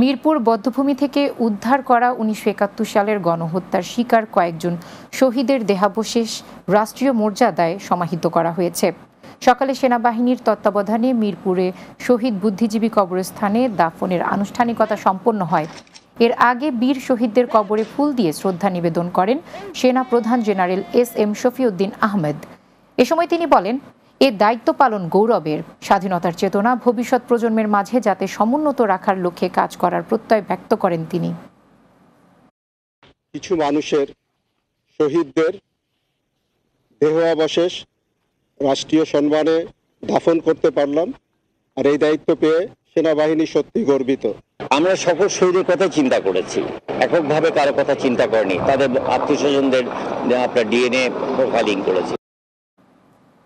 মিরপুর বধ্যভূমি থেকে উদ্ধার করা উনিশশো একাত্তর সালের গণহত্যার শিকার কয়েকজন শহীদের দেহাবশেষ রাষ্ট্রীয় মর্যাদায় সমাহিত করা হয়েছে সকালে সেনাবাহিনীর তত্ত্বাবধানে মিরপুরে শহীদ বুদ্ধিজীবী কবরস্থানে দাফনের আনুষ্ঠানিকতা সম্পন্ন হয় এর আগে বীর শহীদদের কবরে ফুল দিয়ে শ্রদ্ধা নিবেদন করেন সেনা প্রধান general S M Shafiuddin Ahmed এ সময় তিনি বলেন এ দায়িত্ব পালন গৌরবের স্বাধীনতার চেতনা ভবিষ্যৎ প্রজন্মের মাঝে যাতে সমুন্নত রাখার লক্ষ্যে কাজ করার প্রত্যয় ব্যক্ত করেন তিনি কিছু মানুষের শহীদদের দেহ অবশেষ রাষ্ট্রীয় সম্মানে দাফন করতে পারলাম আর এই দায়িত্ব পেয়ে সেনাবাহিনী সত্যি গর্বিত আমরা সকল শহীদের কথা চিন্তা করেছি এককভাবে কারো কথা চিন্তা করেনি তাদের আত্মীয় স্বজনদের আপনার ডিএনএ প্রোফাইলিং করেছি